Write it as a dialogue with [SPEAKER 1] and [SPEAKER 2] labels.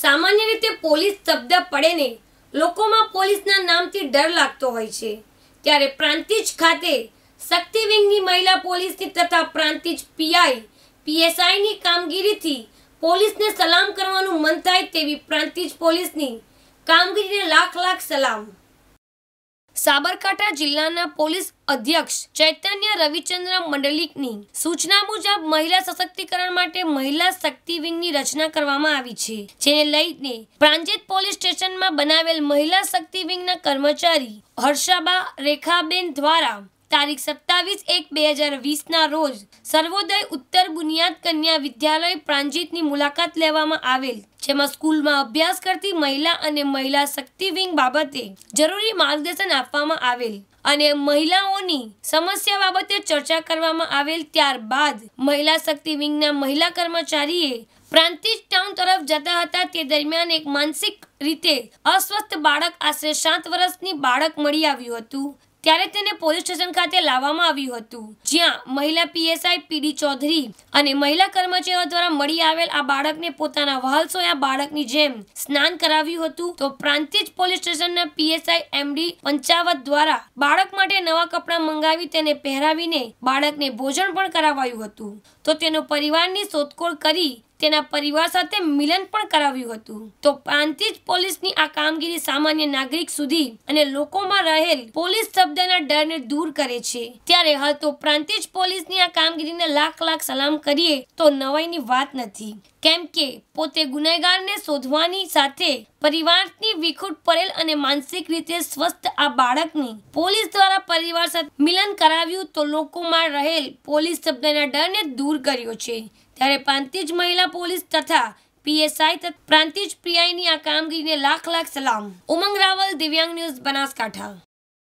[SPEAKER 1] સામાન્ય રીતે પોલીસ શબ્દ પડે ને લોકોમાં પોલીસના નામથી ડર લાગતો હોય છે ત્યારે પ્રાંતિજ ખાતે શક્તિવિંગની મહિલા પોલીસની તથા પ્રાંતિજ પીઆઈ પીએસઆઈની કામગીરીથી પોલીસને સલામ કરવાનું મન થાય તેવી પ્રાંતિજ પોલીસની કામગીરીને લાખ લાખ સલામ સાબરકાંઠા જિલ્લાના પોલીસ અધ્યક્ષ ચૈતન્ય રવિચંદ્ર મંડલિકની સૂચના મુજબ મહિલા સશક્તિકરણ માટે મહિલા શક્તિ વિંગની રચના કરવામાં આવી છે જેને લઈને પ્રાંજેત પોલીસ સ્ટેશનમાં બનાવેલ મહિલા શક્તિ વિંગના કર્મચારી હર્ષાબા રેખાબેન દ્વારા તારીખ સત્તાવીસ એક બે હજાર વીસના રોજ સર્વોદય ઉત્તર બુનિયાદ કન્યા વિદ્યાલય પ્રાંજીતની મુલાકાત લેવામાં આવેલ જેમાં સ્કૂલમાં અભ્યાસ કરતી મહિલા અને મહિલા શક્તિ વિંગ બાબતે જરૂરી માર્ગદર્શન આપવામાં આવેલ અને મહિલાઓની સમસ્યા બાબતે ચર્ચા કરવામાં આવેલ ત્યારબાદ મહિલા શક્તિ વિંગના મહિલા કર્મચારીએ પ્રાંતિજ ટાઉન તરફ જતા હતા તે દરમિયાન એક માનસિક રીતે અસ્વસ્થ બાળક આશરે સાત વર્ષની બાળક મળી આવ્યું હતું ત્યારે તેને પોલીસ સ્ટેશન ખાતે લાવવામાં આવ્યું હતું જ્યાં મહિલા પીએસઆઈ પીડી ચૌધરી અને મહિલા કર્મચારીઓ દ્વારા મળી આવેલ આ બાળકને પોતાના વહાલસોયા બાળકની જેમ સ્નાન કરાવ્યું હતું તો પ્રાંતિજ પોલીસ સ્ટેશનના પીએસઆઈ એમડી પંચાવત દ્વારા બાળક માટે નવા કપડાં મંગાવી તેને પહેરાવીને બાળકને ભોજન પણ કરાવાયું હતું તો તેનો પરિવારની શોધખોળ કરી તેના પરિવાર સાથે મિલન પણ કરાવ્યું હતું તો પ્રાંતિજ પોલીસની આ કામગીરી સામાન્ય નાગરિક સુધી અને લોકોમાં રહેલ પોલીસ શબ્દના ડરને દૂર કરે છે ત્યારે હાલ તો પ્રાંતિજ પોલીસની આ કામગીરીને લાખ લાખ સલામ કરીએ તો નવાઈની વાત નથી કેમ કે પોતે ગુનેગારને શોધવાની સાથે પરિવારની વિખૂટ પડેલ અને માનસિક રીતે સ્વસ્થ આ બાળકની પોલીસ દ્વારા પરિવાર સાથે મિલન કરાવ્યું તો લોકોમાં રહેલ પોલીસ શબ્દના ડરને દૂર કર્યો છે ત્યારે પ્રાંતિજ મહિલા પોલીસ તથા પીએસઆઈ તથા પ્રાંતિજ પીઆઈની આ કામગીરીને લાખ લાખ સલામ ઉમંગ રાવલ દિવ્યાંગ ન્યૂઝ બનાસકાંઠા